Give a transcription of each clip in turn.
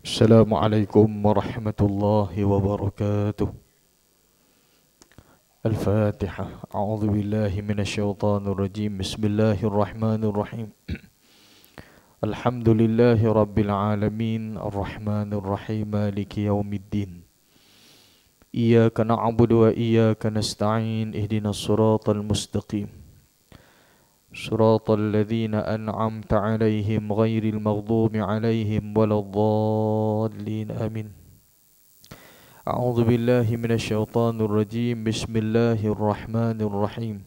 السلام عليكم ورحمة الله وبركاته الفاتحة أعوذ بالله من الشيطان الرجيم بسم الله الرحمن الرحيم الحمد لله رب العالمين الرحمن الرحيم مالك يوم الدين إياك نعبد وإياك نستعين اهدنا الصراط المستقيم صراط الذين أنعمت عليهم غير المغضوب عليهم ولا الضالين آمين أعوذ بالله من الشيطان الرجيم بسم الله الرحمن الرحيم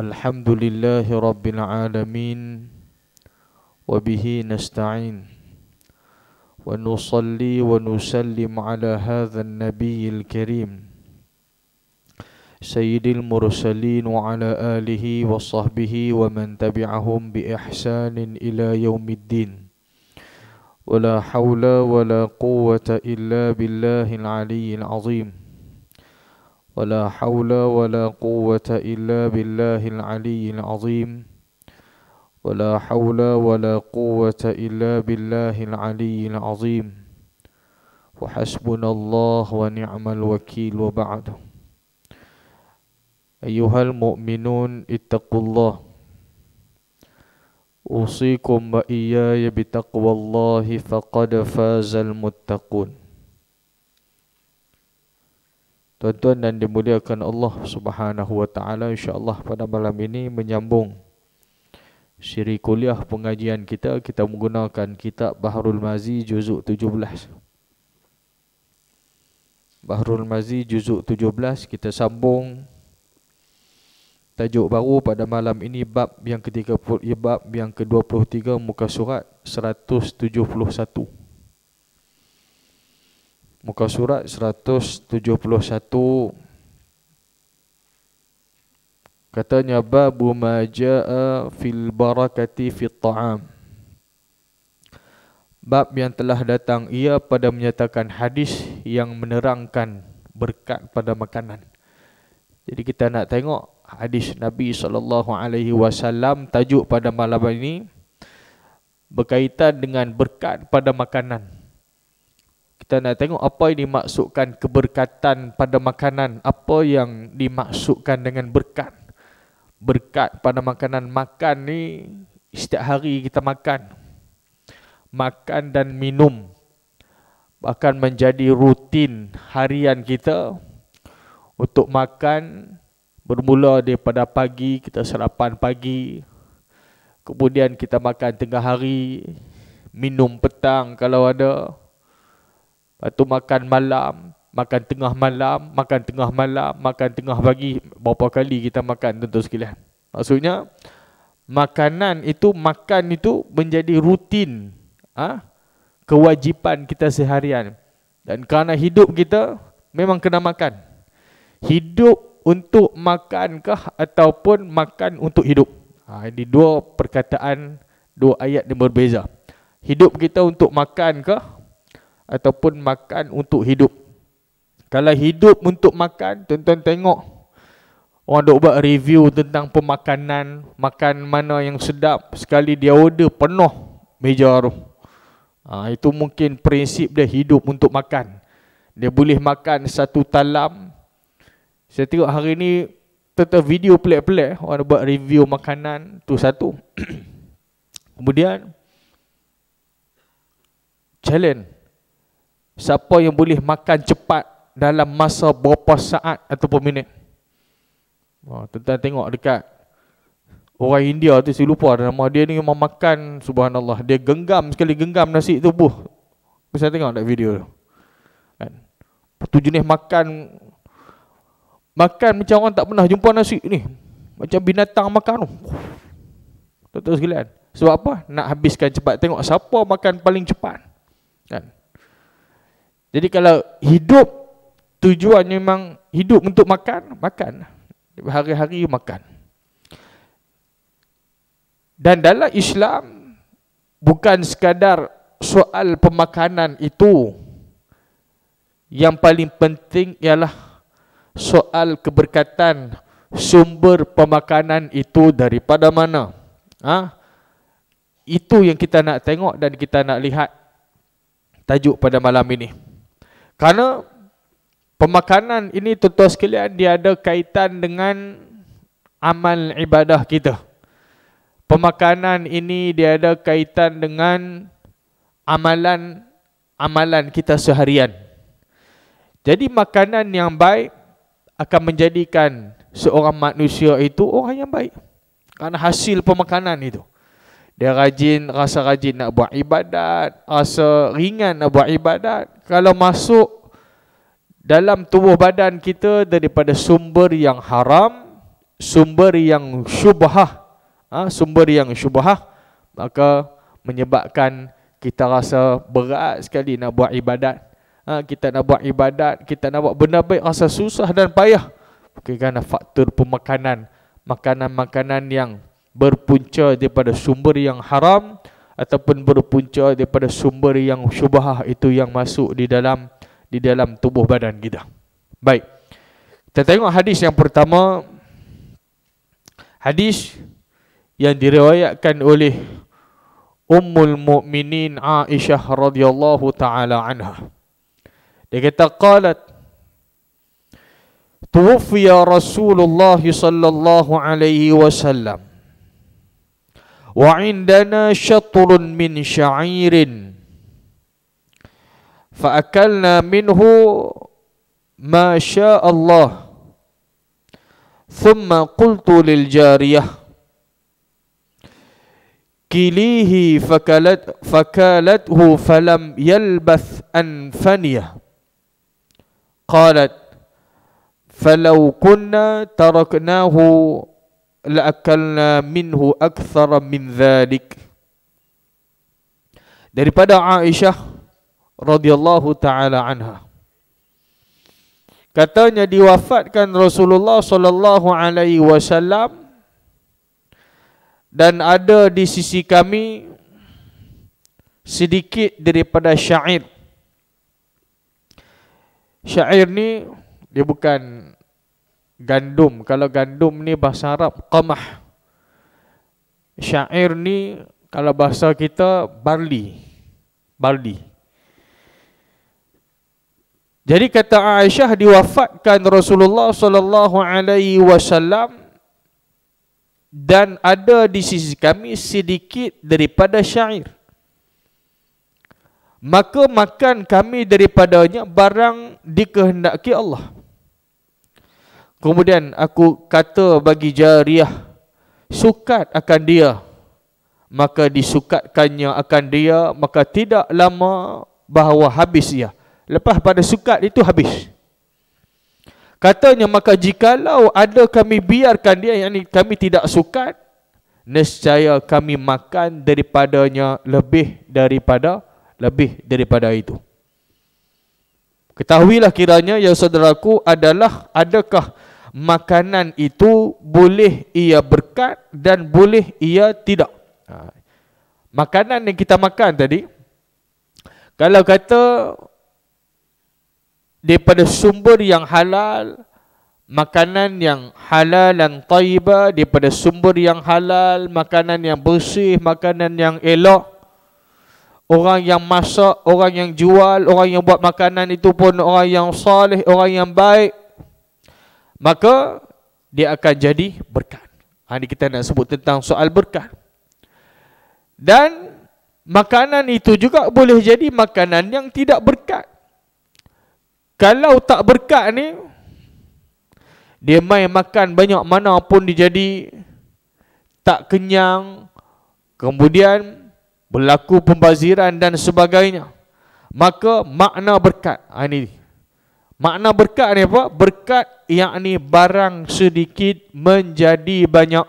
الحمد لله رب العالمين وبه نستعين ونصلي ونسلم على هذا النبي الكريم سيد المرسلين وعلى آله وصحبه ومن تبعهم بإحسان إلى يوم الدين ولا حول ولا قوة إلا بالله العلي العظيم ولا حول ولا قوة إلا بالله العلي العظيم ولا حول ولا قوة إلا بالله العلي العظيم وحسبنا الله ونعم الوكيل وبعده ayuhal mu'minun ittaqullah usikum ba'iyaya bitaqwallahi faqad fazal muttaqun Tuan-tuan dan dimuliakan Allah Subhanahu wa taala Insya Allah pada malam ini menyambung siri kuliah pengajian kita kita menggunakan kitab Bahrul Mazi juzuk 17 Bahrul Mazi juzuk 17 kita sambung Tajuk baru pada malam ini bab yang ke-30 ya, bab yang ke-23 muka surat 171. Muka surat 171 katanya bab maja'a fil barakati fit ta'am. Bab yang telah datang ia pada menyatakan hadis yang menerangkan berkat pada makanan. Jadi kita nak tengok hadis Nabi sallallahu alaihi wasallam tajuk pada malam ini berkaitan dengan berkat pada makanan. Kita nak tengok apa yang dimaksudkan keberkatan pada makanan, apa yang dimaksudkan dengan berkat. Berkat pada makanan makan ni setiap hari kita makan. Makan dan minum akan menjadi rutin harian kita untuk makan bermula daripada pagi kita sarapan pagi kemudian kita makan tengah hari minum petang kalau ada lepas tu makan malam makan tengah malam makan tengah malam makan tengah pagi berapa kali kita makan tentu sekalian maksudnya makanan itu makan itu menjadi rutin ha? kewajipan kita seharian dan kerana hidup kita memang kena makan hidup untuk makankah ataupun makan untuk hidup. Ha, ini dua perkataan, dua ayat yang berbeza. Hidup kita untuk makankah ataupun makan untuk hidup. Kalau hidup untuk makan, tuan-tuan tengok orang dok buat review tentang pemakanan, makan mana yang sedap, sekali dia order penuh meja tu. Ha, itu mungkin prinsip dia hidup untuk makan. Dia boleh makan satu talam saya tengok hari ni tentang video pelik-pelik orang buat review makanan tu satu. Kemudian challenge siapa yang boleh makan cepat dalam masa berapa saat ataupun minit. Oh, tuan tengok dekat orang India tu saya lupa nama dia ni memang makan subhanallah dia genggam sekali genggam nasi tu buh. Saya tengok dekat video tu. Kan? Tu jenis makan Makan macam orang tak pernah jumpa nasi ni. Macam binatang makan tu. Tentu sekalian. Sebab apa? Nak habiskan cepat. Tengok siapa makan paling cepat. Kan? Jadi kalau hidup tujuannya memang hidup untuk makan, makan. Hari-hari makan. Dan dalam Islam, bukan sekadar soal pemakanan itu. Yang paling penting ialah soal keberkatan sumber pemakanan itu daripada mana? ha? itu yang kita nak tengok dan kita nak lihat tajuk pada malam ini. Karena pemakanan ini tentu sekalian dia ada kaitan dengan amal ibadah kita. Pemakanan ini dia ada kaitan dengan amalan amalan kita seharian. Jadi makanan yang baik akan menjadikan seorang manusia itu orang yang baik. Kerana hasil pemakanan itu. Dia rajin, rasa rajin nak buat ibadat, rasa ringan nak buat ibadat. Kalau masuk dalam tubuh badan kita daripada sumber yang haram, sumber yang syubhah, ha, sumber yang syubhah, maka menyebabkan kita rasa berat sekali nak buat ibadat ha, kita nak buat ibadat, kita nak buat benda baik rasa susah dan payah. Mungkin kan, kerana faktor pemakanan, makanan-makanan yang berpunca daripada sumber yang haram ataupun berpunca daripada sumber yang syubhah itu yang masuk di dalam di dalam tubuh badan kita. Baik. Kita tengok hadis yang pertama hadis yang diriwayatkan oleh Ummul Mukminin Aisyah radhiyallahu taala anha. dikata qalat Tuwfiya Rasulullah sallallahu alaihi wasallam wa indana syatrun min syairin fa akalna minhu ma syaa Allah thumma qultu lil jariyah kilihi fakalat fakalathu falam yalbath an faniyah qalat falau kunna taraknahu laakalna minhu akthara min dhalik daripada Aisyah radhiyallahu taala anha katanya diwafatkan Rasulullah sallallahu alaihi wasallam dan ada di sisi kami sedikit daripada syair syair ni dia bukan gandum kalau gandum ni bahasa Arab qamah syair ni kalau bahasa kita barley, barley. jadi kata Aisyah diwafatkan Rasulullah sallallahu alaihi wasallam dan ada di sisi kami sedikit daripada syair maka makan kami daripadanya barang dikehendaki Allah. Kemudian aku kata bagi jariah, sukat akan dia, maka disukatkannya akan dia, maka tidak lama bahawa habis ia. Lepas pada sukat itu habis. Katanya, maka jikalau ada kami biarkan dia, yang kami tidak sukat, nescaya kami makan daripadanya lebih daripada lebih daripada itu. Ketahuilah kiranya ya saudaraku adalah adakah makanan itu boleh ia berkat dan boleh ia tidak. Ha. Makanan yang kita makan tadi, kalau kata daripada sumber yang halal, makanan yang halal dan taibah, daripada sumber yang halal, makanan yang bersih, makanan yang elok, orang yang masak, orang yang jual, orang yang buat makanan itu pun orang yang salih, orang yang baik. Maka dia akan jadi berkat. Ha, ini kita nak sebut tentang soal berkat. Dan makanan itu juga boleh jadi makanan yang tidak berkat. Kalau tak berkat ni, dia main makan banyak mana pun dia jadi tak kenyang. Kemudian, berlaku pembaziran dan sebagainya maka makna berkat ha, ini makna berkat ni apa berkat yang yakni barang sedikit menjadi banyak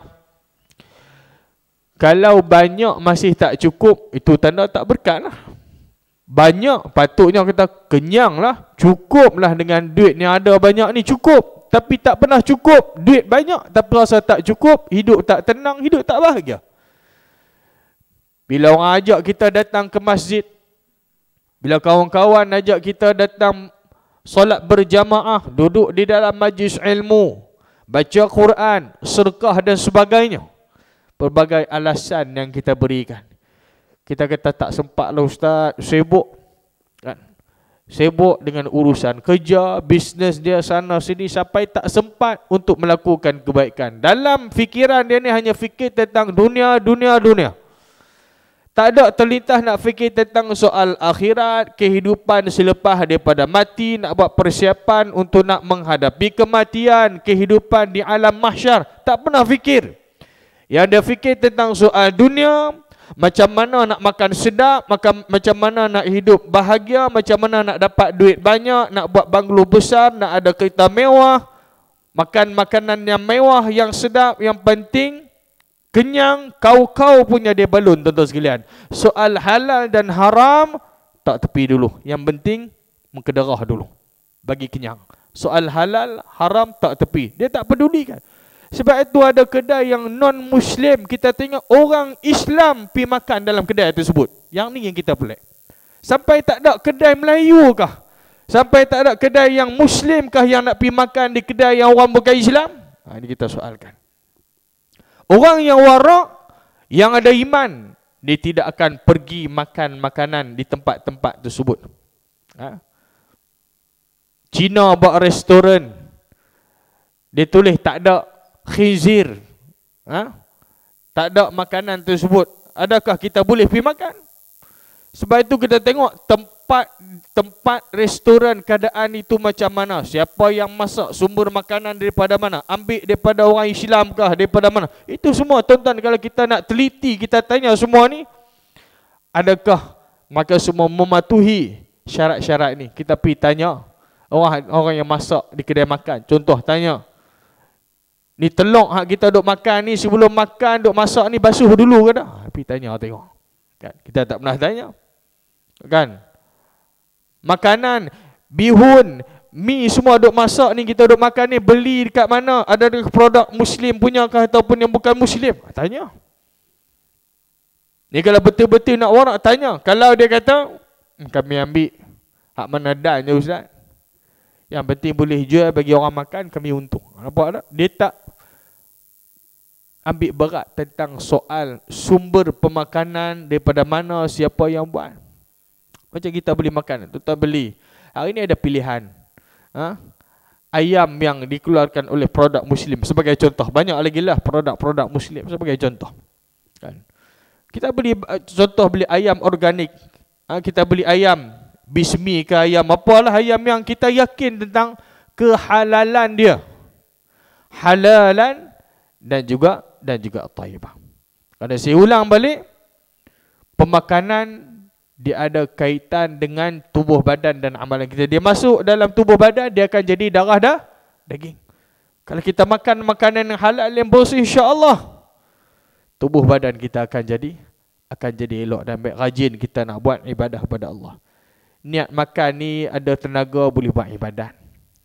kalau banyak masih tak cukup itu tanda tak berkat lah banyak patutnya kita kenyang lah cukup lah dengan duit ni ada banyak ni cukup tapi tak pernah cukup duit banyak tapi rasa tak cukup hidup tak tenang hidup tak bahagia bila orang ajak kita datang ke masjid Bila kawan-kawan ajak kita datang Solat berjamaah Duduk di dalam majlis ilmu Baca Quran Serkah dan sebagainya Berbagai alasan yang kita berikan Kita kata tak sempat lah ustaz Sibuk kan? Sibuk dengan urusan kerja Bisnes dia sana sini Sampai tak sempat untuk melakukan kebaikan Dalam fikiran dia ni hanya fikir tentang dunia, dunia, dunia tak ada terlintas nak fikir tentang soal akhirat, kehidupan selepas daripada mati, nak buat persiapan untuk nak menghadapi kematian, kehidupan di alam mahsyar. Tak pernah fikir. Yang dia fikir tentang soal dunia, macam mana nak makan sedap, makan, macam mana nak hidup bahagia, macam mana nak dapat duit banyak, nak buat banglo besar, nak ada kereta mewah, makan makanan yang mewah, yang sedap, yang penting – kenyang kau-kau punya dia balun tuan-tuan sekalian soal halal dan haram tak tepi dulu yang penting mengkedarah dulu bagi kenyang soal halal haram tak tepi dia tak peduli kan sebab itu ada kedai yang non muslim kita tengok orang Islam pi makan dalam kedai tersebut yang ni yang kita pelik sampai tak ada kedai Melayu kah sampai tak ada kedai yang muslim kah yang nak pi makan di kedai yang orang bukan Islam ha, ini kita soalkan Orang yang warak, yang ada iman, dia tidak akan pergi makan makanan di tempat-tempat tersebut. Ha? Cina buat restoran, dia tulis tak ada khizir. Ha? Tak ada makanan tersebut. Adakah kita boleh pergi makan? Sebab itu kita tengok tempat tempat restoran keadaan itu macam mana. Siapa yang masak sumber makanan daripada mana? Ambil daripada orang Islam kah? Daripada mana? Itu semua tuan-tuan kalau kita nak teliti kita tanya semua ni adakah mereka semua mematuhi syarat-syarat ni? Kita pergi tanya orang orang yang masak di kedai makan. Contoh tanya ni telur kita duk makan ni sebelum makan duk masak ni basuh dulu ke dah? Pergi tanya tengok. Kan? Kita tak pernah tanya. Kan? Makanan, bihun, mi semua duk masak ni, kita duk makan ni, beli dekat mana? Ada produk muslim punya kah ataupun yang bukan muslim? Tanya. Ni kalau betul-betul nak warak, tanya. Kalau dia kata, hmm, kami ambil hak menadan je Ustaz. Yang penting boleh jual bagi orang makan, kami untung. Nampak tak? Dia tak ambil berat tentang soal sumber pemakanan daripada mana siapa yang buat. Macam kita beli makanan, kita beli. Hari ini ada pilihan. Ha? Ayam yang dikeluarkan oleh produk muslim sebagai contoh. Banyak lagi lah produk-produk muslim sebagai contoh. Kan? Kita beli eh, contoh beli ayam organik. Ha? kita beli ayam bismi ke ayam apalah ayam yang kita yakin tentang kehalalan dia. Halalan dan juga dan juga taibah. Kalau saya ulang balik, pemakanan dia ada kaitan dengan tubuh badan dan amalan kita. Dia masuk dalam tubuh badan, dia akan jadi darah dah daging. Kalau kita makan makanan yang halal yang insya Allah tubuh badan kita akan jadi akan jadi elok dan baik rajin kita nak buat ibadah kepada Allah. Niat makan ni ada tenaga boleh buat ibadah.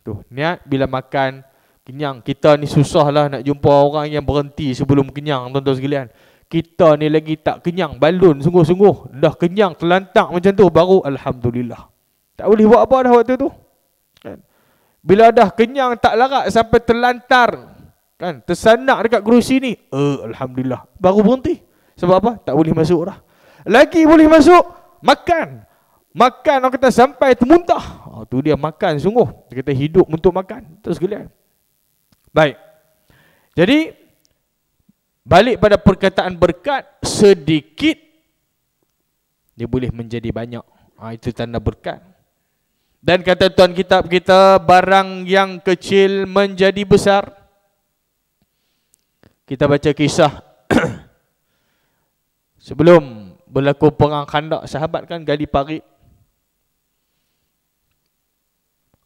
Tu, niat bila makan Kenyang kita ni susah lah nak jumpa orang yang berhenti sebelum kenyang tuan-tuan sekalian. Kita ni lagi tak kenyang balun sungguh-sungguh. Dah kenyang terlantak macam tu baru Alhamdulillah. Tak boleh buat apa dah waktu tu. Kan? Bila dah kenyang tak larat sampai terlantar. Kan? Tersanak dekat kerusi ni. Eh, Alhamdulillah. Baru berhenti. Sebab apa? Tak boleh masuk dah. Lagi boleh masuk. Makan. Makan orang kata sampai termuntah. Oh, tu dia makan sungguh. Kita hidup untuk makan. Terus kalian. Baik. Jadi balik pada perkataan berkat sedikit dia boleh menjadi banyak. Ha, itu tanda berkat. Dan kata tuan kitab kita barang yang kecil menjadi besar. Kita baca kisah sebelum berlaku perang Khandak sahabat kan gali parit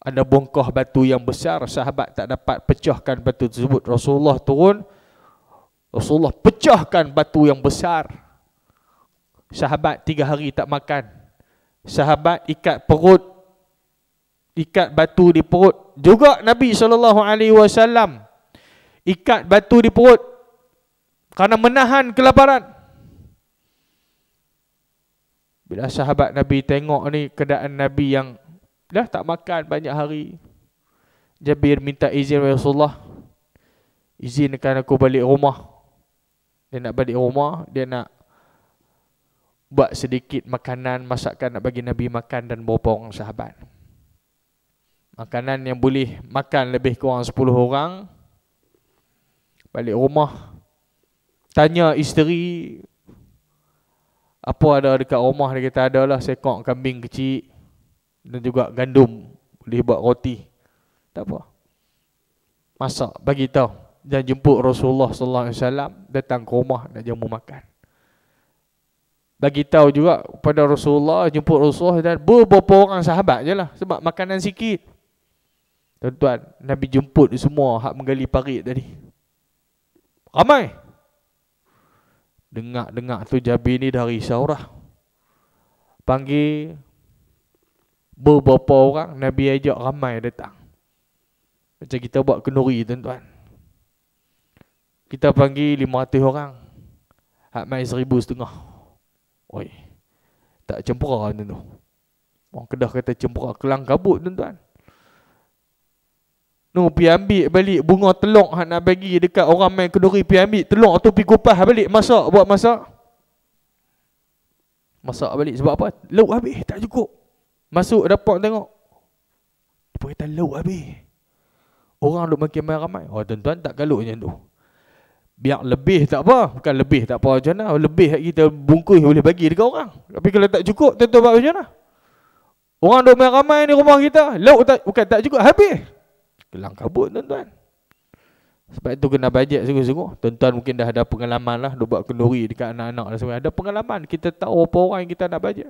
ada bongkah batu yang besar sahabat tak dapat pecahkan batu tersebut Rasulullah turun Rasulullah pecahkan batu yang besar sahabat tiga hari tak makan sahabat ikat perut ikat batu di perut juga Nabi SAW ikat batu di perut kerana menahan kelaparan bila sahabat Nabi tengok ni keadaan Nabi yang dah tak makan banyak hari. Jabir minta izin Rasulullah. Izinkan aku balik rumah. Dia nak balik rumah, dia nak buat sedikit makanan, masakan nak bagi Nabi makan dan beberapa orang sahabat. Makanan yang boleh makan lebih kurang 10 orang. Balik rumah. Tanya isteri apa ada dekat rumah dia kata ada lah, sekok kambing kecil dan juga gandum boleh buat roti tak apa masak bagi tahu dan jemput Rasulullah sallallahu alaihi wasallam datang ke rumah nak jamu makan bagi tahu juga pada Rasulullah jemput Rasulullah dan beberapa orang sahabat lah sebab makanan sikit tuan-tuan nabi jemput semua hak menggali parit tadi ramai dengar-dengar tu Jabir ni dari risau dah panggil beberapa orang Nabi ajak ramai datang. Macam kita buat kenduri tuan-tuan. Kita panggil 500 orang. Hak mai 1000 setengah. Oi. Tak cempura tuan tu. Orang Kedah kata cempura kelang kabut tuan-tuan. Nu pi ambil balik bunga telok hak nak bagi dekat orang main kenduri pi ambil telok tu pi kupas balik masak buat masak. Masak balik sebab apa? Lauk habis tak cukup. Masuk report tengok. Perkhidmatan low habis. Orang duk makin ramai-ramai. Oh tuan-tuan tak kalut macam tu. Biar lebih tak apa. Bukan lebih tak apa macam mana. Lebih kita bungkus boleh bagi dekat orang. Tapi kalau tak cukup tentu buat macam mana. Orang duk ramai-ramai ni rumah kita. Low tak, bukan tak cukup habis. Kelang kabut tuan-tuan. Sebab itu kena bajet sungguh-sungguh. Tuan-tuan mungkin dah ada pengalaman lah. Dua buat kenduri dekat anak-anak. Ada pengalaman. Kita tahu apa orang yang kita nak bajet.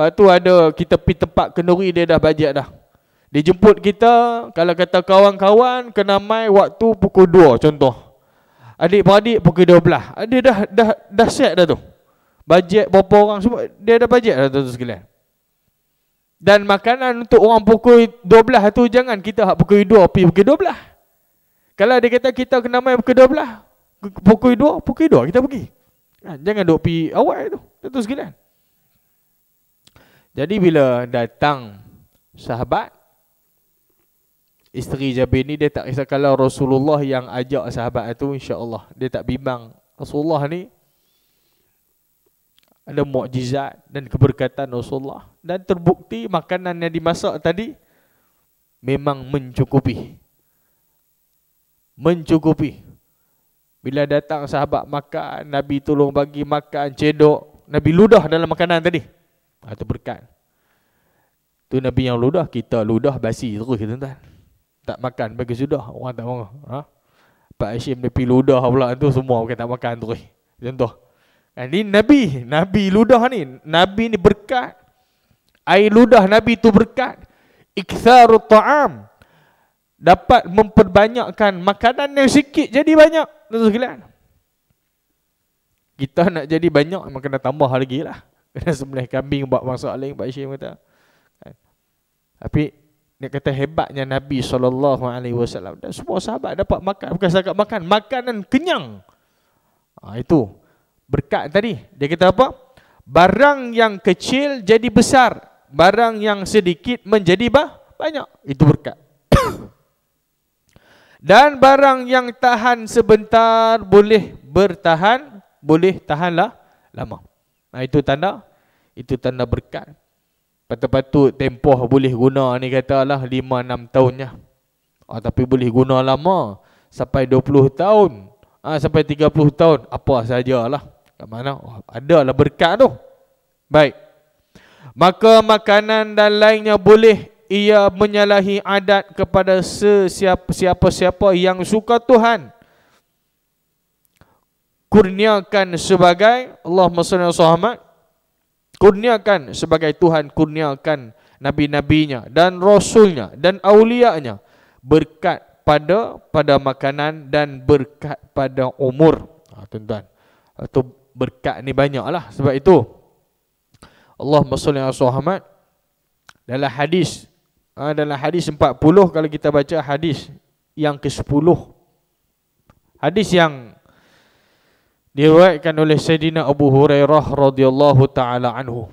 Lepas tu ada kita pi tempat kenduri dia dah bajet dah. Dia jemput kita kalau kata kawan-kawan kena mai waktu pukul 2 contoh. Adik-beradik pukul 12. Ah, dia dah dah dah, dah set dah tu. Bajet berapa orang semua dia dah bajet dah tu sekalian. Dan makanan untuk orang pukul 12 tu jangan kita hak pukul 2 pi pukul 12. Kalau dia kata kita kena mai pukul 12, pukul 2, pukul 2 kita pergi. Ah, jangan duk pi awal tu. Tentu sekalian. Jadi bila datang sahabat, isteri Jabir ni dia tak kisah kalau Rasulullah yang ajak sahabat itu Allah Dia tak bimbang. Rasulullah ni ada mukjizat dan keberkatan Rasulullah. Dan terbukti makanan yang dimasak tadi memang mencukupi. Mencukupi. Bila datang sahabat makan, Nabi tolong bagi makan, cedok. Nabi ludah dalam makanan tadi atau berkat. Tu Nabi yang ludah, kita ludah basi terus tuan-tuan. Tak makan bagi sudah, orang tak marah. Ha? Pak Hashim dia pergi ludah pula tu semua bukan tak makan terus. Contoh. Ini ha, Nabi, Nabi ludah ni. Nabi ni berkat. Air ludah Nabi tu berkat. Iksaru ta'am. Dapat memperbanyakkan makanan yang sikit jadi banyak. Tentu sekalian. Kita nak jadi banyak makanan tambah lagi lah kena sembelih kambing buat masuk lain Pak Syekh kata. Kan. Tapi dia kata hebatnya Nabi sallallahu alaihi wasallam dan semua sahabat dapat makan bukan sahabat makan makanan kenyang. Ha, itu berkat tadi. Dia kata apa? Barang yang kecil jadi besar, barang yang sedikit menjadi bah, banyak. Itu berkat. dan barang yang tahan sebentar boleh bertahan, boleh tahanlah lama. Nah itu tanda itu tanda berkat. Patut-patut tempoh boleh guna ni katalah 5 6 tahunnya. Ah ha, tapi boleh guna lama sampai 20 tahun. Ah ha, sampai 30 tahun apa sajalah. Kat mana? Oh, lah berkat tu. Baik. Maka makanan dan lainnya boleh ia menyalahi adat kepada sesiapa-siapa yang suka Tuhan kurniakan sebagai Allah salli Nabi Muhammad. kurniakan sebagai Tuhan kurniakan nabi-nabinya dan rasulnya dan aulianya berkat pada pada makanan dan berkat pada umur ha, tuan-tuan itu berkat ni banyak banyaklah sebab itu Allah salli Nabi Muhammad dalam hadis ha, dalam hadis 40 kalau kita baca hadis yang ke-10 hadis yang diriwayatkan oleh Sayyidina Abu Hurairah radhiyallahu taala anhu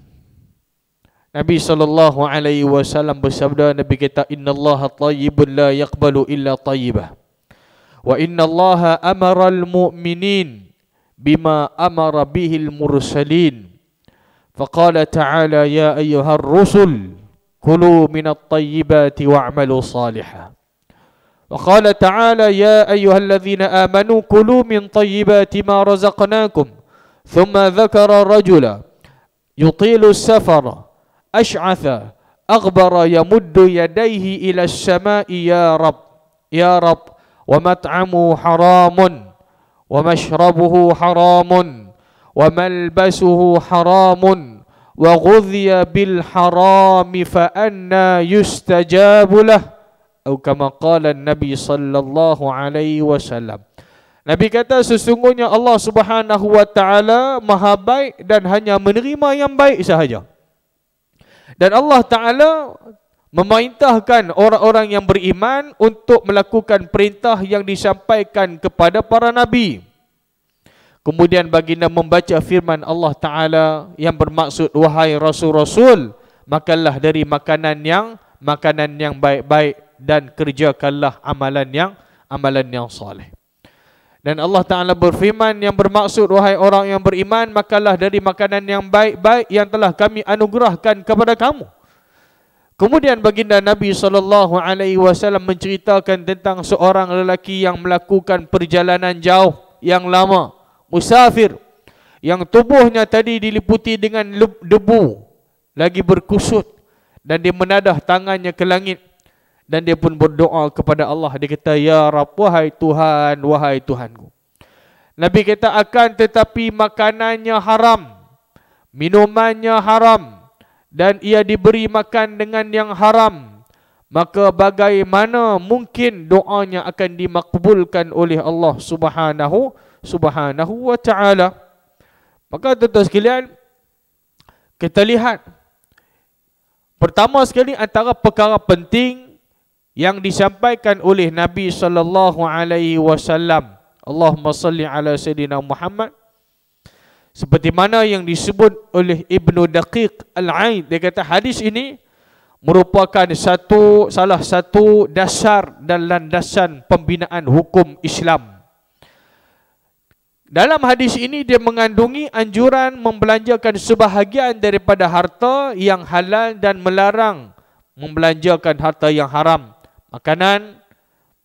Nabi sallallahu alaihi wasallam bersabda Nabi kata innallaha tayyibun la yaqbalu illa tayyibah wa innallaha amaral mu'minin bima amara bihil mursalin faqala ta'ala ya ayyuhar rusul kulu minat tayyibati wa'malu salihah وقال تعالى يا أيها الذين آمنوا كلوا من طيبات ما رزقناكم ثم ذكر رجلا يطيل السفر أشعث أغبر يمد يديه إلى السماء يا رب يا رب ومطعمه حرام ومشربه حرام وملبسه حرام وغذي بالحرام فأنا يستجاب له atau kama qala nabi sallallahu alaihi wasallam Nabi kata sesungguhnya Allah Subhanahu wa taala maha baik dan hanya menerima yang baik sahaja. Dan Allah taala memerintahkan orang-orang yang beriman untuk melakukan perintah yang disampaikan kepada para nabi. Kemudian baginda membaca firman Allah taala yang bermaksud wahai rasul-rasul makanlah dari makanan yang makanan yang baik-baik dan kerjakanlah amalan yang amalan yang soleh. Dan Allah Ta'ala berfirman yang bermaksud wahai orang yang beriman makanlah dari makanan yang baik-baik yang telah kami anugerahkan kepada kamu. Kemudian baginda Nabi SAW menceritakan tentang seorang lelaki yang melakukan perjalanan jauh yang lama. Musafir yang tubuhnya tadi diliputi dengan debu lagi berkusut dan dia menadah tangannya ke langit dan dia pun berdoa kepada Allah dia kata ya rab wahai tuhan wahai tuhanku nabi kata akan tetapi makanannya haram minumannya haram dan ia diberi makan dengan yang haram maka bagaimana mungkin doanya akan dimakbulkan oleh Allah Subhanahu Subhanahu wa taala maka tuan-tuan sekalian kita lihat pertama sekali antara perkara penting yang disampaikan oleh Nabi sallallahu alaihi wasallam. Allahumma salli ala sayidina Muhammad. Seperti mana yang disebut oleh Ibnu Daqiq Al-Ain dia kata hadis ini merupakan satu salah satu dasar dan landasan pembinaan hukum Islam. Dalam hadis ini dia mengandungi anjuran membelanjakan sebahagian daripada harta yang halal dan melarang membelanjakan harta yang haram makanan,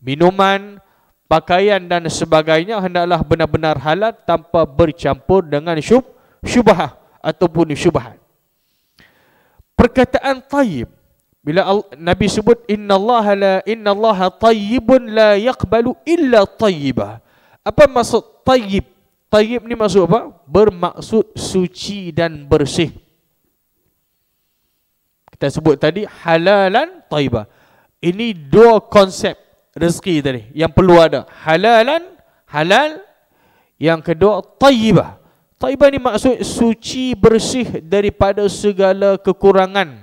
minuman, pakaian dan sebagainya hendaklah benar-benar halal tanpa bercampur dengan syub, syubah ataupun syubahan. Perkataan tayyib. Bila Nabi sebut Allah la inna Allah tayyibun la yaqbalu illa tayyiba. Apa maksud tayyib? Tayyib ni maksud apa? Bermaksud suci dan bersih. Kita sebut tadi halalan tayyibah. Ini dua konsep rezeki tadi yang perlu ada. Halalan, halal. Yang kedua, taibah. Taibah ni maksud suci bersih daripada segala kekurangan.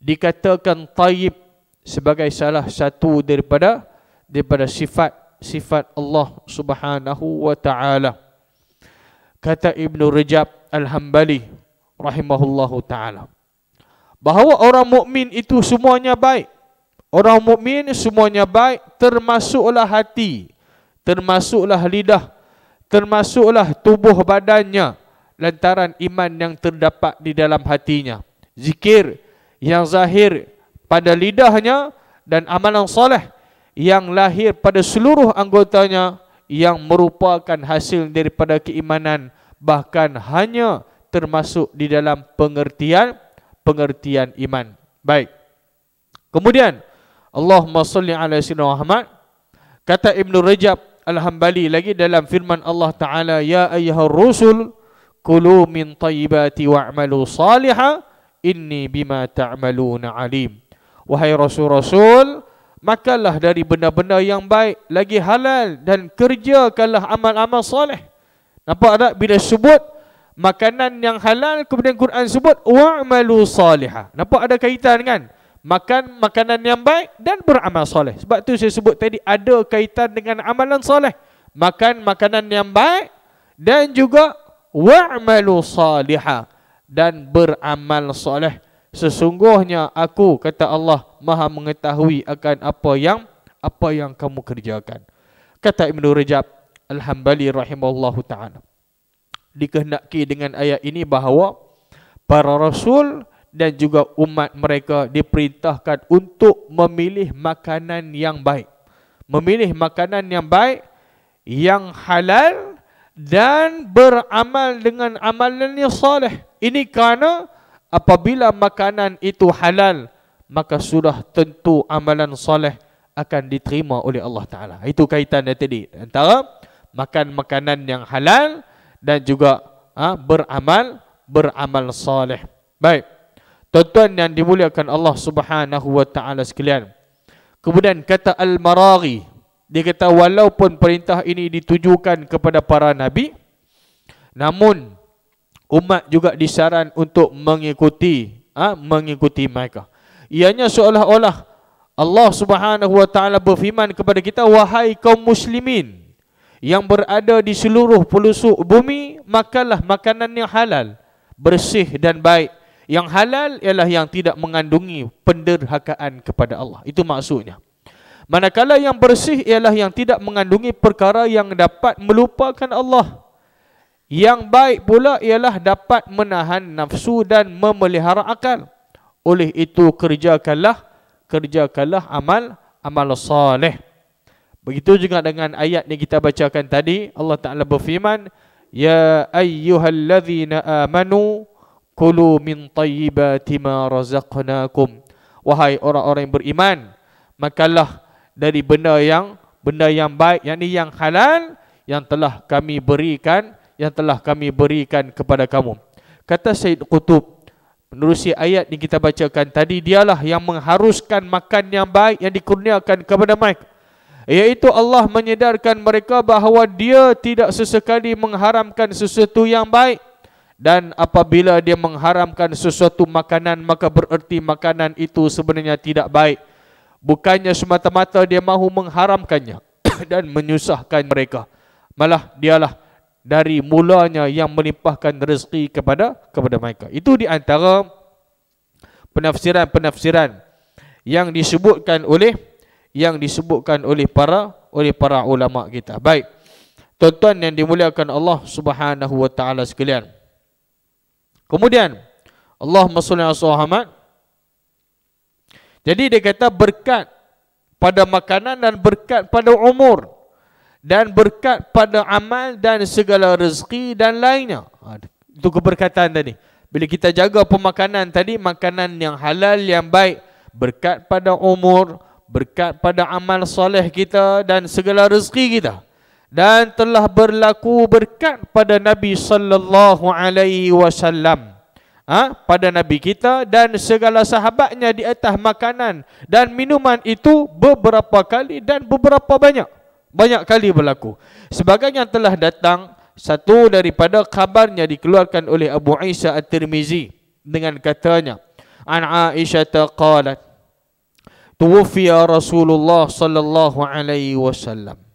Dikatakan taib sebagai salah satu daripada daripada sifat sifat Allah Subhanahu wa taala. Kata Ibnu Rajab Al-Hambali rahimahullahu taala. Bahawa orang mukmin itu semuanya baik. Orang mukmin semuanya baik termasuklah hati, termasuklah lidah, termasuklah tubuh badannya lantaran iman yang terdapat di dalam hatinya. Zikir yang zahir pada lidahnya dan amalan soleh yang lahir pada seluruh anggotanya yang merupakan hasil daripada keimanan bahkan hanya termasuk di dalam pengertian pengertian iman. Baik. Kemudian, Allahumma salli ala Sina Muhammad Kata ibnu Rajab Al-Hambali lagi dalam firman Allah Ta'ala Ya ayyahal rusul Kulu min tayyibati wa'amalu saliha Inni bima ta'amaluna alim Wahai Rasul-Rasul Makanlah dari benda-benda yang baik Lagi halal dan kerjakanlah amal-amal soleh. Nampak tak bila sebut Makanan yang halal kemudian Quran sebut Wa'amalu saliha Nampak ada kaitan kan? makan makanan yang baik dan beramal soleh. Sebab tu saya sebut tadi ada kaitan dengan amalan soleh. Makan makanan yang baik dan juga wa'malu saliha dan beramal soleh. Sesungguhnya aku kata Allah Maha mengetahui akan apa yang apa yang kamu kerjakan. Kata Ibn Rajab Al-Hambali rahimahullah taala. Dikehendaki dengan ayat ini bahawa para rasul dan juga umat mereka diperintahkan untuk memilih makanan yang baik. Memilih makanan yang baik, yang halal dan beramal dengan amalan yang soleh. Ini kerana apabila makanan itu halal, maka sudah tentu amalan soleh akan diterima oleh Allah Ta'ala. Itu kaitan dia tadi. Antara makan makanan yang halal dan juga ha, beramal beramal soleh. Baik. Tuan-tuan yang dimuliakan Allah Subhanahu wa taala sekalian. Kemudian kata Al-Maraghi, dia kata walaupun perintah ini ditujukan kepada para nabi, namun umat juga disaran untuk mengikuti ha, mengikuti mereka. Ianya seolah-olah Allah Subhanahu wa taala berfirman kepada kita wahai kaum muslimin yang berada di seluruh pelosok bumi makanlah makanan yang halal bersih dan baik yang halal ialah yang tidak mengandungi penderhakaan kepada Allah. Itu maksudnya. Manakala yang bersih ialah yang tidak mengandungi perkara yang dapat melupakan Allah. Yang baik pula ialah dapat menahan nafsu dan memelihara akal. Oleh itu kerjakanlah kerjakanlah amal amal soleh. Begitu juga dengan ayat yang kita bacakan tadi, Allah Taala berfirman, "Ya ayyuhallazina amanu" Kulu min tayyibati ma razaqnakum. Wahai orang-orang yang beriman, makanlah dari benda yang benda yang baik, yakni yang halal yang telah kami berikan, yang telah kami berikan kepada kamu. Kata Said Qutub, menerusi ayat yang kita bacakan tadi, dialah yang mengharuskan makan yang baik yang dikurniakan kepada mereka, Iaitu Allah menyedarkan mereka bahawa dia tidak sesekali mengharamkan sesuatu yang baik dan apabila dia mengharamkan sesuatu makanan maka bererti makanan itu sebenarnya tidak baik bukannya semata-mata dia mahu mengharamkannya dan menyusahkan mereka malah dialah dari mulanya yang melimpahkan rezeki kepada kepada mereka itu di antara penafsiran-penafsiran yang disebutkan oleh yang disebutkan oleh para oleh para ulama kita baik tuan-tuan yang dimuliakan Allah Subhanahu sekalian Kemudian Allah salli ala Muhammad. Jadi dia kata berkat pada makanan dan berkat pada umur dan berkat pada amal dan segala rezeki dan lainnya. Ha, itu keberkatan tadi. Bila kita jaga pemakanan tadi, makanan yang halal, yang baik. Berkat pada umur, berkat pada amal soleh kita dan segala rezeki kita dan telah berlaku berkat pada Nabi sallallahu alaihi wasallam ha? pada Nabi kita dan segala sahabatnya di atas makanan dan minuman itu beberapa kali dan beberapa banyak banyak kali berlaku Sebagainya yang telah datang satu daripada kabarnya dikeluarkan oleh Abu Isa At-Tirmizi dengan katanya An Aisyah qalat Tuwfiya Rasulullah sallallahu alaihi wasallam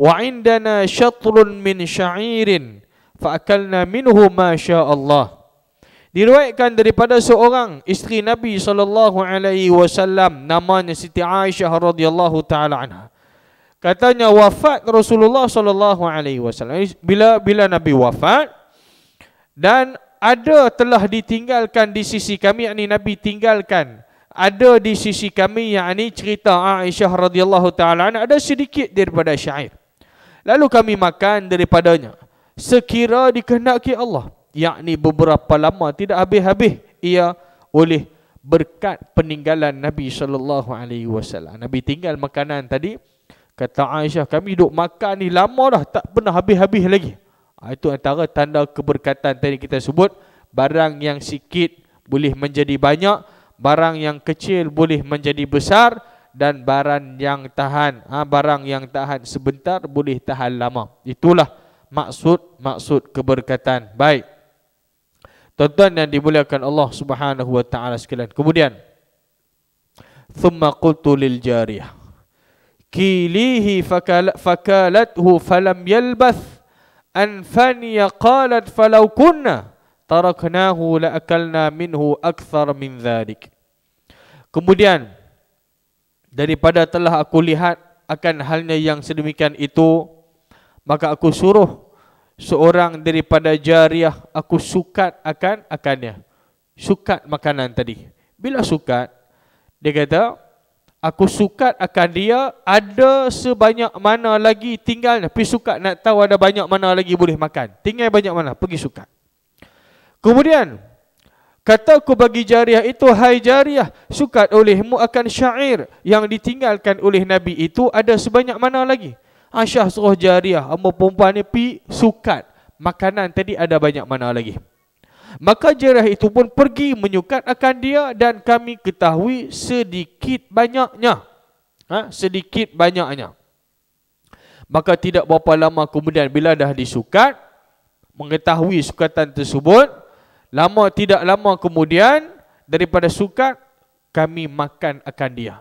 وعندنا شطر من شعير فأكلنا منه ما شاء الله Diriwayatkan daripada seorang isteri Nabi sallallahu alaihi wasallam namanya Siti Aisyah radhiyallahu taala anha. Katanya wafat Rasulullah sallallahu alaihi wasallam bila bila Nabi wafat dan ada telah ditinggalkan di sisi kami yakni Nabi tinggalkan ada di sisi kami yakni cerita Aisyah radhiyallahu taala anha ada sedikit daripada syair. Lalu kami makan daripadanya. Sekira dikehendaki Allah. Yakni beberapa lama tidak habis-habis ia oleh berkat peninggalan Nabi sallallahu alaihi wasallam. Nabi tinggal makanan tadi kata Aisyah kami duk makan ni lama dah tak pernah habis-habis lagi. Ha, itu antara tanda keberkatan tadi kita sebut barang yang sikit boleh menjadi banyak, barang yang kecil boleh menjadi besar dan barang yang tahan ha, barang yang tahan sebentar boleh tahan lama itulah maksud maksud keberkatan baik tuan-tuan yang dimuliakan Allah Subhanahu wa taala sekalian kemudian thumma qultu lil jariyah kilihi fakalathu falam yalbath an faniya qalat falau kunna taraknahu la akalna minhu akthar min dhalik kemudian daripada telah aku lihat akan halnya yang sedemikian itu maka aku suruh seorang daripada jariah aku sukat akan akannya sukat makanan tadi bila sukat dia kata aku sukat akan dia ada sebanyak mana lagi tinggalnya pergi sukat nak tahu ada banyak mana lagi boleh makan tinggal banyak mana pergi sukat kemudian Kata aku bagi jariah itu hai jariah sukat olehmu akan syair yang ditinggalkan oleh nabi itu ada sebanyak mana lagi asyah suruh jariah ama perempuan ni pi sukat makanan tadi ada banyak mana lagi Maka jariah itu pun pergi menyukat akan dia dan kami ketahui sedikit banyaknya ha? sedikit banyaknya Maka tidak berapa lama kemudian bila dah disukat mengetahui sukatan tersebut Lama tidak lama kemudian daripada suka kami makan akan dia.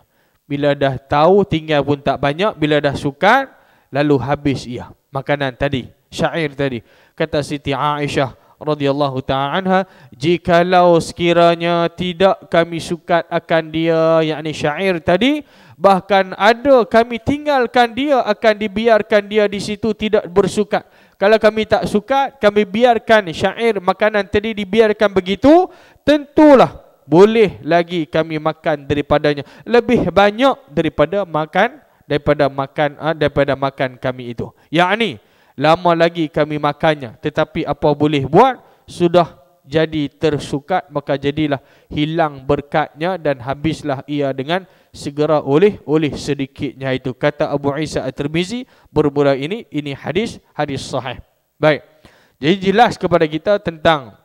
Bila dah tahu tinggal pun tak banyak, bila dah suka lalu habis ia makanan tadi, syair tadi. Kata Siti Aisyah radhiyallahu taala anha, jikalau sekiranya tidak kami suka akan dia, yang yakni syair tadi, bahkan ada kami tinggalkan dia akan dibiarkan dia di situ tidak bersuka. Kalau kami tak suka, kami biarkan syair makanan tadi dibiarkan begitu, tentulah boleh lagi kami makan daripadanya. Lebih banyak daripada makan daripada makan ah, daripada makan kami itu. Yakni lama lagi kami makannya, tetapi apa boleh buat sudah jadi tersukat maka jadilah hilang berkatnya dan habislah ia dengan segera oleh oleh sedikitnya itu kata Abu Isa At-Tirmizi bermula ini ini hadis hadis sahih. Baik. Jadi jelas kepada kita tentang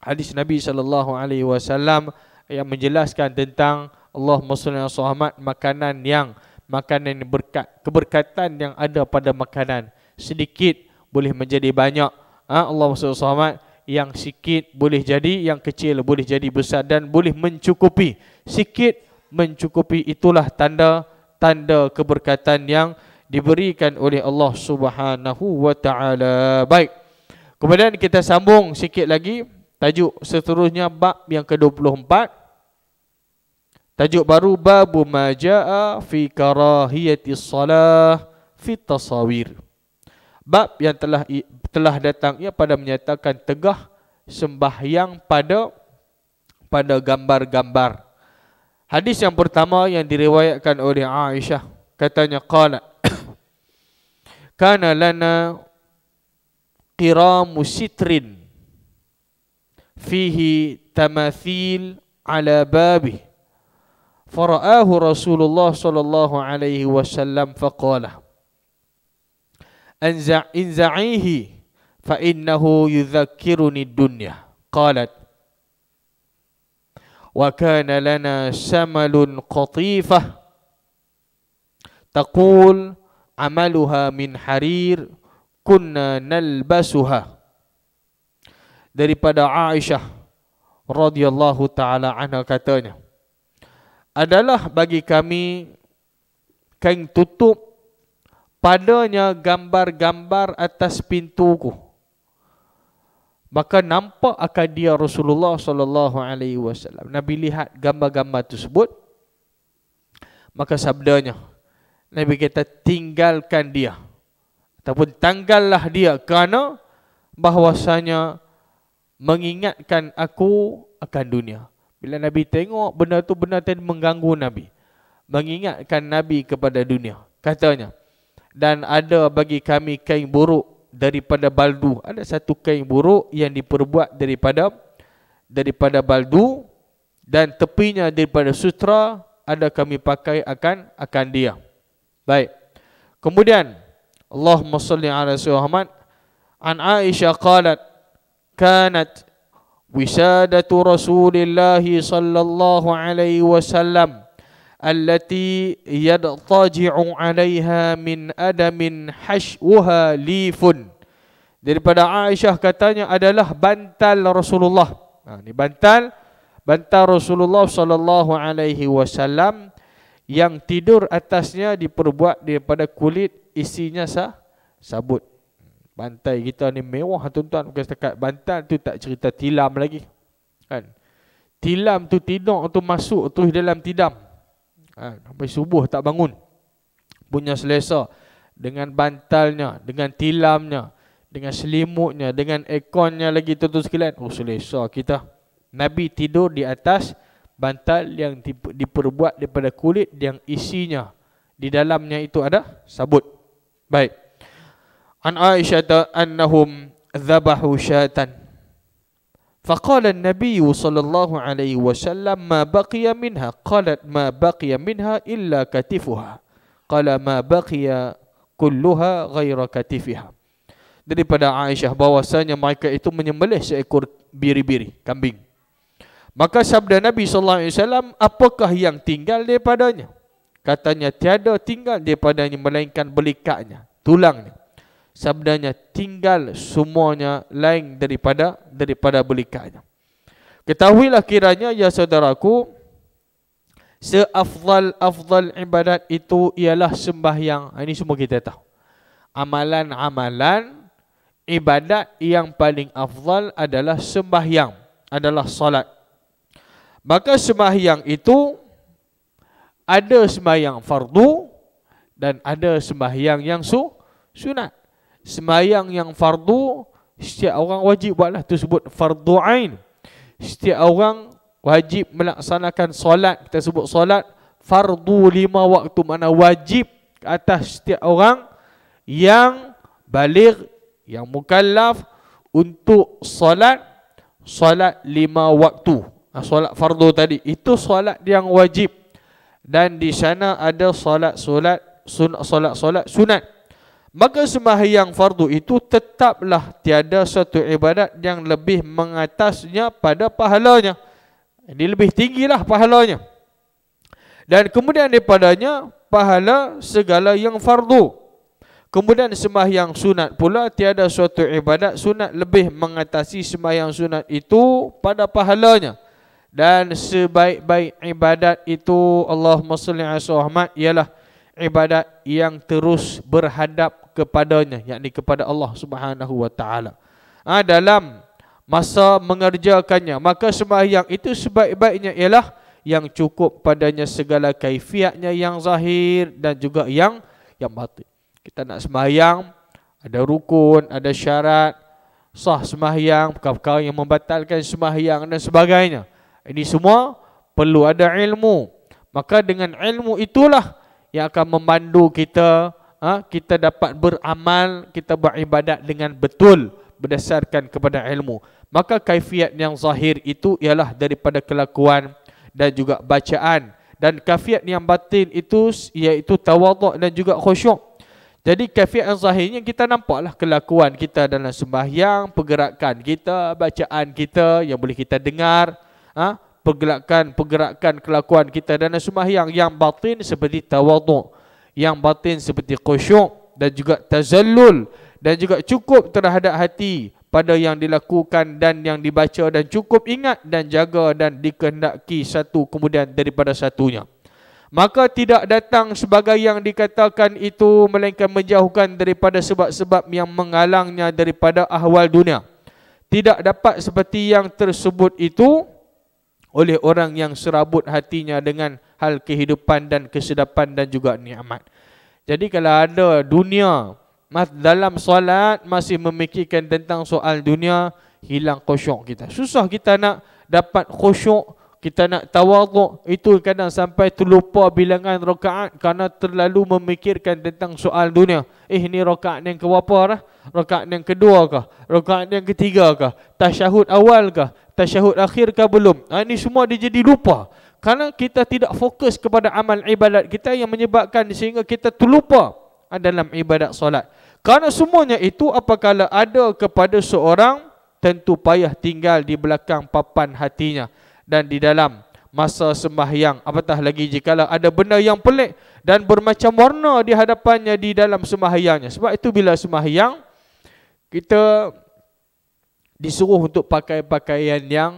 hadis Nabi sallallahu alaihi wasallam yang menjelaskan tentang Allah salli ala Muhammad makanan yang makanan yang berkat keberkatan yang ada pada makanan sedikit boleh menjadi banyak ha, Allahumma salli ala Muhammad yang sikit boleh jadi yang kecil boleh jadi besar dan boleh mencukupi sikit mencukupi itulah tanda-tanda keberkatan yang diberikan oleh Allah Subhanahu wa taala. Baik. Kemudian kita sambung sikit lagi tajuk seterusnya bab yang ke-24. Tajuk baru bab ma jaa fi karahiyatis salah fi tasawir. Bab yang telah telah datang ia pada menyatakan tegah sembahyang pada pada gambar-gambar. Hadis yang pertama yang diriwayatkan oleh Aisyah katanya qala Kana lana qiram sitrin fihi tamathil ala babi, faraahu Rasulullah sallallahu alaihi wasallam faqala Anza'in za'ihi fa innahu yudhakkiruni dunya qalat wa kana lana samalun qatifah taqul amaluha min harir kunna nalbasuha daripada Aisyah radhiyallahu taala anha katanya adalah bagi kami kain tutup padanya gambar-gambar atas pintuku maka nampak akan dia Rasulullah sallallahu alaihi wasallam nabi lihat gambar-gambar tersebut maka sabdanya nabi kata tinggalkan dia ataupun tanggallah dia kerana bahwasanya mengingatkan aku akan dunia bila nabi tengok benda tu benda tu mengganggu nabi mengingatkan nabi kepada dunia katanya dan ada bagi kami kain buruk daripada baldu ada satu kain buruk yang diperbuat daripada daripada baldu dan tepinya daripada sutra ada kami pakai akan akan dia baik kemudian Allahumma salli ala rasulullah Muhammad an Aisyah qalat kanat wisadatu rasulillahi sallallahu alaihi wasallam التي يضطجع عليها min أدم حشوها ليف daripada Aisyah katanya adalah bantal Rasulullah ha, ni bantal bantal Rasulullah sallallahu alaihi wasallam yang tidur atasnya diperbuat daripada kulit isinya sa sabut bantal kita ni mewah tuan-tuan bukan setakat bantal tu tak cerita tilam lagi kan tilam tu tidur tu masuk tu dalam tidam ha, sampai subuh tak bangun punya selesa dengan bantalnya dengan tilamnya dengan selimutnya dengan ekornya nya lagi tentu sekalian oh selesa kita nabi tidur di atas bantal yang diperbuat daripada kulit yang isinya di dalamnya itu ada sabut baik an aisyata annahum dhabahu syatan فقال النبي صلى الله عليه وسلم ما بقي منها قالت ما بقي منها إلا كتفها قال ما بقي كلها غير كتفها daripada Aisyah bahwasanya mereka itu menyembelih seekor biri-biri kambing maka sabda Nabi sallallahu alaihi wasallam apakah yang tinggal daripadanya katanya tiada tinggal daripadanya melainkan belikatnya tulangnya sabdanya tinggal semuanya lain daripada daripada belikannya. Ketahuilah kiranya ya saudaraku seafzal afzal ibadat itu ialah sembahyang. Ah, ini semua kita tahu. Amalan-amalan ibadat yang paling afzal adalah sembahyang, adalah solat. Maka sembahyang itu ada sembahyang fardu dan ada sembahyang yang su sunat. Semayang yang fardu Setiap orang wajib buatlah Itu sebut fardu'ain Setiap orang wajib melaksanakan solat Kita sebut solat Fardu lima waktu Mana wajib atas setiap orang Yang balik Yang mukallaf Untuk solat Solat lima waktu ha, Solat fardu tadi Itu solat yang wajib Dan di sana ada solat-solat Solat-solat sunat. Maka sembahyang fardu itu tetaplah tiada satu ibadat yang lebih mengatasnya pada pahalanya. Ini lebih tinggilah pahalanya. Dan kemudian daripadanya pahala segala yang fardu. Kemudian sembahyang sunat pula tiada suatu ibadat sunat lebih mengatasi sembahyang sunat itu pada pahalanya. Dan sebaik-baik ibadat itu Allahumma salli'a sallamat ialah ibadat yang terus berhadap kepadanya yakni kepada Allah Subhanahu wa taala ha, dalam masa mengerjakannya maka sembahyang itu sebaik-baiknya ialah yang cukup padanya segala kaifiatnya yang zahir dan juga yang yang batin kita nak sembahyang ada rukun ada syarat sah sembahyang perkara-perkara yang membatalkan sembahyang dan sebagainya ini semua perlu ada ilmu maka dengan ilmu itulah yang akan memandu kita Ha? kita dapat beramal, kita beribadat dengan betul berdasarkan kepada ilmu. Maka kaifiat yang zahir itu ialah daripada kelakuan dan juga bacaan. Dan kafiat yang batin itu iaitu tawaduk dan juga khusyuk. Jadi kafiat yang zahirnya kita nampaklah kelakuan kita dalam sembahyang, pergerakan kita, bacaan kita yang boleh kita dengar. Ha? Pergerakan, pergerakan kelakuan kita dalam sembahyang yang batin seperti tawaduk yang batin seperti khusyuk dan juga tazallul dan juga cukup terhadap hati pada yang dilakukan dan yang dibaca dan cukup ingat dan jaga dan dikehendaki satu kemudian daripada satunya maka tidak datang sebagai yang dikatakan itu melainkan menjauhkan daripada sebab-sebab yang menghalangnya daripada ahwal dunia tidak dapat seperti yang tersebut itu oleh orang yang serabut hatinya dengan hal kehidupan dan kesedapan dan juga nikmat. Jadi kalau ada dunia dalam solat masih memikirkan tentang soal dunia, hilang khusyuk kita. Susah kita nak dapat khusyuk, kita nak tawaduk, itu kadang sampai terlupa bilangan rakaat kerana terlalu memikirkan tentang soal dunia. Eh ni rakaat yang keberapa? berapa Rakaat yang kedua kah? Rakaat yang ketiga kah? Tashahud awal kah? tasyahud akhir ke belum. Ha, ini semua dia jadi lupa. Kerana kita tidak fokus kepada amal ibadat kita yang menyebabkan sehingga kita terlupa ha, dalam ibadat solat. Kerana semuanya itu apakala ada kepada seorang tentu payah tinggal di belakang papan hatinya dan di dalam masa sembahyang. Apatah lagi jika ada benda yang pelik dan bermacam warna di hadapannya di dalam sembahyangnya. Sebab itu bila sembahyang kita disuruh untuk pakai pakaian yang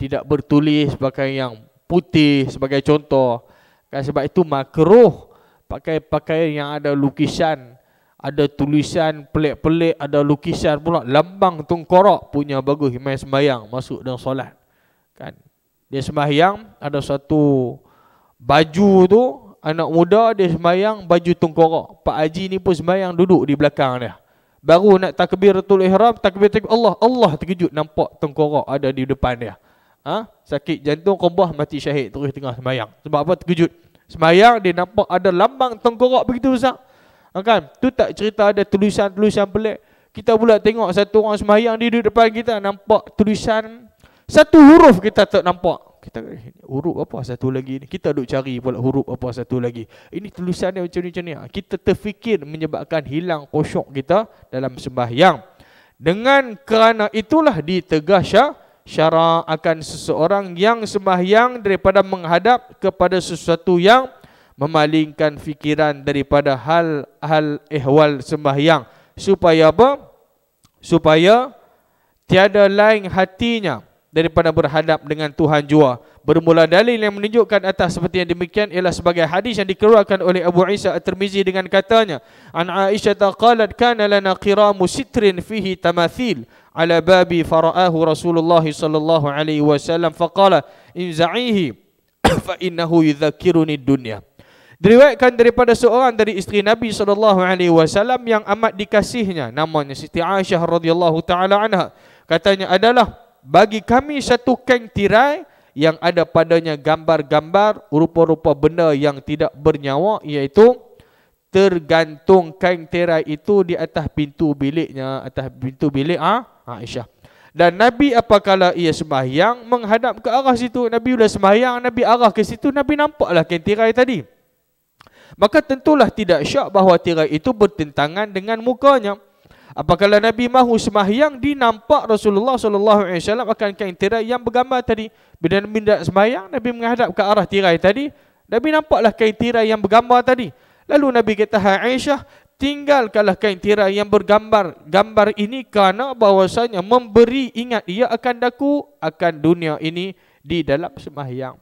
tidak bertulis, pakaian yang putih sebagai contoh. Kan sebab itu makruh pakai pakaian yang ada lukisan, ada tulisan pelik-pelik, ada lukisan pula lambang tungkorak punya bagus himai sembahyang masuk dalam solat. Kan. Dia sembahyang ada satu baju tu anak muda dia sembahyang baju tungkorak. Pak Haji ni pun sembahyang duduk di belakang dia. Baru nak takbir takbiratul ihram, takbir takbir Allah. Allah terkejut nampak tengkorak ada di depan dia. Ha? Sakit jantung, kembah, mati syahid terus tengah semayang. Sebab apa terkejut? Semayang dia nampak ada lambang tengkorak begitu besar. Ha, kan? Tu tak cerita ada tulisan-tulisan pelik. Kita pula tengok satu orang semayang di depan kita nampak tulisan satu huruf kita tak nampak kita huruf apa satu lagi ni kita duk cari pula huruf apa satu lagi ini tulisan dia macam ni macam ni ha, kita terfikir menyebabkan hilang khusyuk kita dalam sembahyang dengan kerana itulah ditegah syar syara akan seseorang yang sembahyang daripada menghadap kepada sesuatu yang memalingkan fikiran daripada hal-hal ehwal sembahyang supaya apa supaya tiada lain hatinya daripada berhadap dengan Tuhan jua. Bermula dalil yang menunjukkan atas seperti yang demikian ialah sebagai hadis yang dikeluarkan oleh Abu Isa At-Tirmizi dengan katanya, An Aisyah taqalat kana lana qiramu sitrin fihi tamathil ala babi fara'ahu Rasulullah sallallahu alaihi wasallam faqala inza'ihi fa innahu yudzakiruni dunya. Diriwayatkan daripada seorang dari isteri Nabi sallallahu alaihi wasallam yang amat dikasihnya namanya Siti Aisyah radhiyallahu taala anha katanya adalah bagi kami satu keng tirai yang ada padanya gambar-gambar rupa-rupa benda yang tidak bernyawa iaitu tergantung keng tirai itu di atas pintu biliknya atas pintu bilik ah ha? Aisyah dan Nabi apakala ia sembahyang menghadap ke arah situ Nabi sudah sembahyang Nabi arah ke situ Nabi nampaklah keng tirai tadi maka tentulah tidak syak bahawa tirai itu bertentangan dengan mukanya Apakala Nabi mahu semahyang nampak Rasulullah sallallahu alaihi wasallam akan kain tirai yang bergambar tadi. Bila Nabi hendak semahyang, Nabi menghadap ke arah tirai tadi. Nabi nampaklah kain tirai yang bergambar tadi. Lalu Nabi kata, "Hai Aisyah, tinggalkanlah kain tirai yang bergambar gambar ini kerana bahwasanya memberi ingat ia akan daku akan dunia ini di dalam semahyang."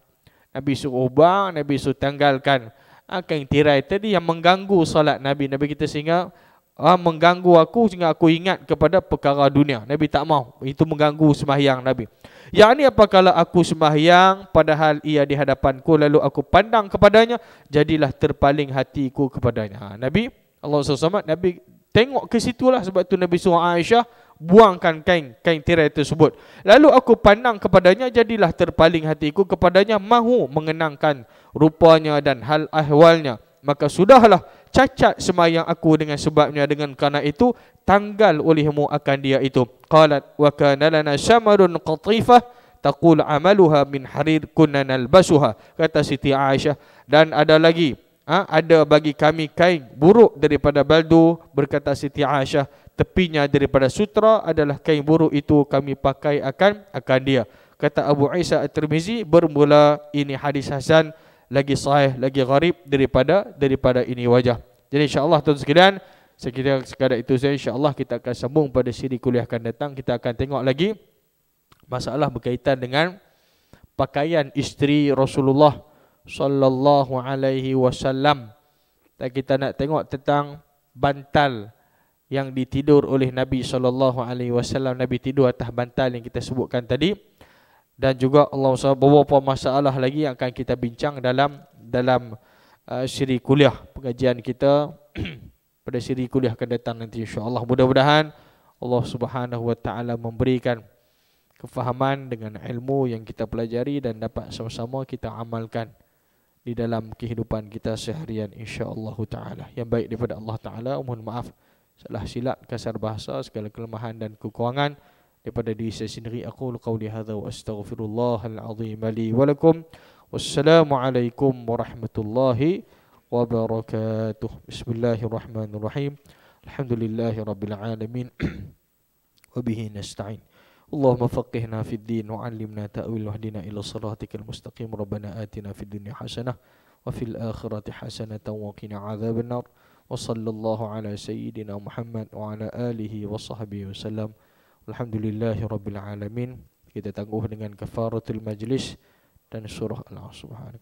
Nabi suruh ubah, Nabi suruh tanggalkan ah, kain tirai tadi yang mengganggu solat Nabi. Nabi kita singgah ha, mengganggu aku sehingga aku ingat kepada perkara dunia. Nabi tak mau. Itu mengganggu sembahyang Nabi. Yang ini apakala aku sembahyang padahal ia di hadapanku lalu aku pandang kepadanya jadilah terpaling hatiku kepadanya. Ha, Nabi Allah SWT Nabi tengok ke situ lah sebab tu Nabi suruh Aisyah buangkan kain kain tirai tersebut. Lalu aku pandang kepadanya jadilah terpaling hatiku kepadanya mahu mengenangkan rupanya dan hal ahwalnya. Maka sudahlah cacat semayang aku dengan sebabnya dengan karena itu tanggal olehmu akan dia itu qalat wa kana lana syamarun qatifah taqul amaluha min harir kunna nalbasuha kata siti aisyah dan ada lagi ha, ada bagi kami kain buruk daripada baldu berkata siti aisyah tepinya daripada sutra adalah kain buruk itu kami pakai akan akan dia kata abu isa at-tirmizi bermula ini hadis hasan lagi sahih, lagi gharib daripada daripada ini wajah. Jadi insyaAllah tuan-tuan sekalian, sekiranya sekadar itu saja, insya Allah kita akan sambung pada siri kuliah akan datang. Kita akan tengok lagi masalah berkaitan dengan pakaian isteri Rasulullah sallallahu alaihi wasallam. Dan kita nak tengok tentang bantal yang ditidur oleh Nabi sallallahu alaihi wasallam. Nabi tidur atas bantal yang kita sebutkan tadi dan juga Allah SWT beberapa masalah lagi yang akan kita bincang dalam dalam uh, siri kuliah pengajian kita pada siri kuliah akan datang nanti insyaAllah mudah-mudahan Allah Subhanahu Wa Taala memberikan kefahaman dengan ilmu yang kita pelajari dan dapat sama-sama kita amalkan di dalam kehidupan kita seharian insyaAllah Taala yang baik daripada Allah Taala mohon maaf salah silap kasar bahasa segala kelemahan dan kekurangan daripada diri saya sendiri aku qauli hadza wa astaghfirullahal azim li wa lakum wassalamualaikum warahmatullahi wabarakatuh bismillahirrahmanirrahim alhamdulillahi rabbil alamin wa bihi nasta'in اللهم فقهنا في الدين وعلمنا تأويل واهدنا إلى صراطك المستقيم ربنا آتنا في الدنيا حسنة وفي الآخرة حسنة وقنا عذاب النار وصلى الله على سيدنا محمد وعلى آله وصحبه وسلم Alhamdulillahirrabbilalamin Kita tangguh dengan kafaratul majlis Dan surah Allah subhanahu